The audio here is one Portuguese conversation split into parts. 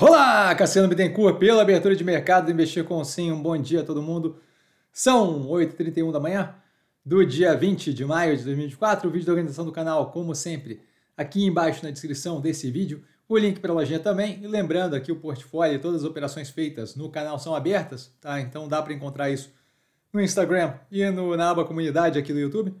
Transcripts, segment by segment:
Olá, Cassiano Bittencourt, pela abertura de mercado do Investir com Sim. Um bom dia a todo mundo. São 8h31 da manhã do dia 20 de maio de 2024. O vídeo da organização do canal, como sempre, aqui embaixo na descrição desse vídeo. O link para a lojinha também. E lembrando aqui o portfólio e todas as operações feitas no canal são abertas, tá? Então dá para encontrar isso no Instagram e no, na aba comunidade aqui do YouTube.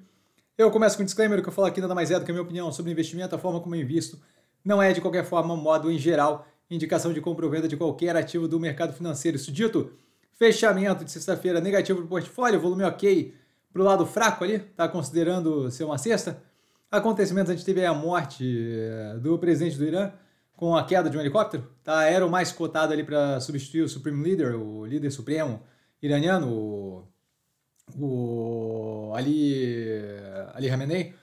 Eu começo com um disclaimer que eu falo aqui nada mais é do que a minha opinião sobre investimento, a forma como eu invisto. Não é de qualquer forma, um modo em geral indicação de compra ou venda de qualquer ativo do mercado financeiro. Isso dito, fechamento de sexta-feira negativo para o portfólio, volume ok para o lado fraco ali, tá considerando ser uma sexta. Acontecimentos, a gente teve a morte eh, do presidente do Irã com a queda de um helicóptero, tá? Era o mais cotado ali para substituir o Supreme Leader, o líder supremo iraniano, o, o Ali, Ali Khamenei,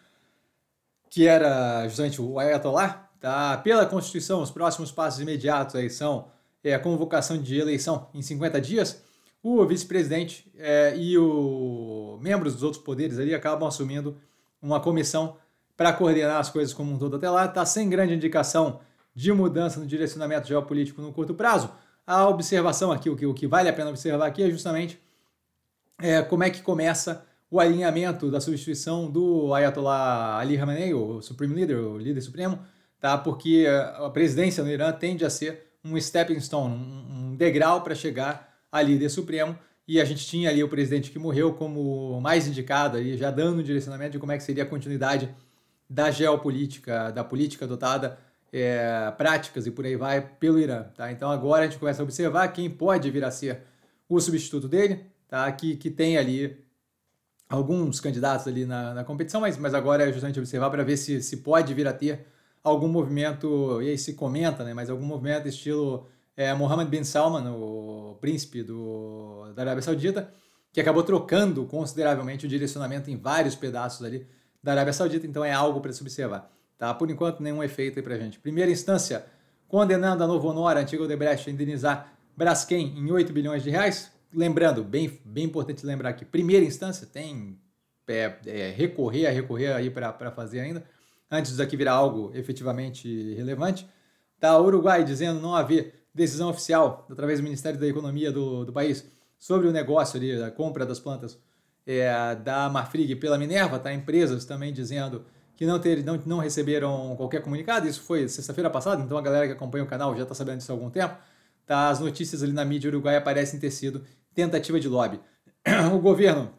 que era justamente o Ayatollah, tá? Pela Constituição, os próximos passos imediatos aí são é, a convocação de eleição em 50 dias. O vice-presidente é, e os membros dos outros poderes ali acabam assumindo uma comissão para coordenar as coisas como um todo até lá. Está sem grande indicação de mudança no direcionamento geopolítico no curto prazo. A observação aqui, o que, o que vale a pena observar aqui é justamente é, como é que começa o alinhamento da substituição do Ayatollah Ali Khamenei, o Supreme Leader, o líder supremo, tá? porque eh, a presidência no Irã tende a ser um stepping stone, um degrau para chegar a líder supremo. E a gente tinha ali o presidente que morreu como mais indicado, ali, já dando um direcionamento de como é que seria a continuidade da geopolítica, da política adotada, é, práticas e por aí vai pelo Irã. Tá? Então agora a gente começa a observar quem pode vir a ser o substituto dele, tá? que, que tem ali alguns candidatos ali na, na competição, mas, mas agora é justamente observar para ver se, se pode vir a ter algum movimento, e aí se comenta, né? Mas algum movimento estilo é, Mohammed bin Salman, o príncipe do, da Arábia Saudita, que acabou trocando consideravelmente o direcionamento em vários pedaços ali da Arábia Saudita, então é algo para se observar. Tá? Por enquanto, nenhum efeito aí para gente. Primeira instância, condenando a Novo Honor, a antiga Odebrecht, a indenizar Braskem em 8 bilhões de reais. Lembrando, bem, bem importante lembrar que primeira instância tem é, é, recorrer, recorrer aí para fazer ainda antes disso aqui virar algo efetivamente relevante, tá? Uruguai dizendo não haver decisão oficial através do Ministério da Economia do, do país sobre o negócio ali, da compra das plantas é, da Marfrig pela Minerva, tá? Empresas também dizendo que não, ter, não, não receberam qualquer comunicado. Isso foi sexta-feira passada, então a galera que acompanha o canal já está sabendo disso há algum tempo. Tá? As notícias ali na mídia uruguaia parecem ter sido tentativa de lobby. O governo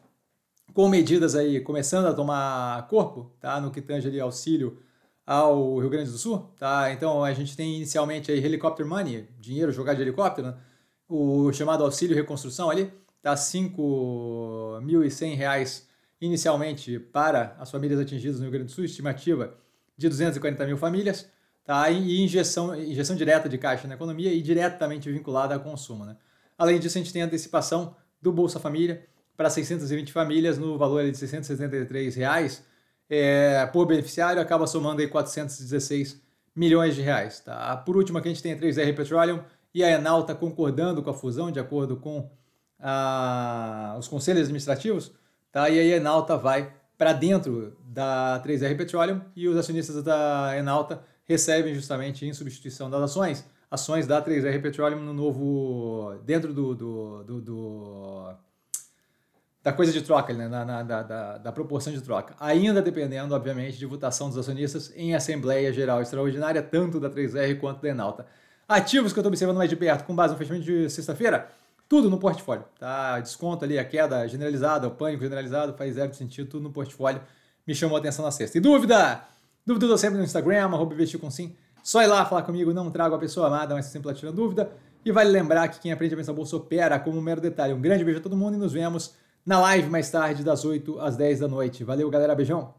com medidas aí começando a tomar corpo, tá? No que tange ali auxílio ao Rio Grande do Sul, tá? Então a gente tem inicialmente aí helicóptero money, dinheiro jogado de helicóptero, né? o chamado auxílio reconstrução ali, tá? R$ 5.100 inicialmente para as famílias atingidas no Rio Grande do Sul, estimativa de 240 mil famílias, tá? E injeção, injeção direta de caixa na economia e diretamente vinculada ao consumo, né? Além disso, a gente tem a antecipação do Bolsa Família, para 620 famílias no valor de R$ 673. Reais, é, por beneficiário, acaba somando aí 416 milhões de reais. Tá? Por último, aqui a gente tem a 3R Petroleum e a enalta tá concordando com a fusão, de acordo com a, os conselhos administrativos, tá? e aí a Enalta vai para dentro da 3R Petroleum e os acionistas da Enalta recebem justamente em substituição das ações, ações da 3R Petroleum no novo, dentro do, do, do, do da coisa de troca, né? Na, na, da, da, da, proporção de troca. Ainda dependendo, obviamente, de votação dos acionistas em Assembleia Geral Extraordinária, tanto da 3R quanto da Enalta. Ativos que eu estou observando mais de perto, com base no fechamento de sexta-feira, tudo no portfólio. Tá? Desconto ali, a queda generalizada, o pânico generalizado, faz zero de sentido, tudo no portfólio. Me chamou a atenção na sexta. E dúvida? Dúvida eu sempre no Instagram, investir com sim. Só ir lá falar comigo, não trago a pessoa amada, mas sempre lá tirando dúvida. E vale lembrar que quem aprende a pensar bolsa opera como um mero detalhe. Um grande beijo a todo mundo e nos vemos na live mais tarde, das 8 às 10 da noite. Valeu, galera. Beijão.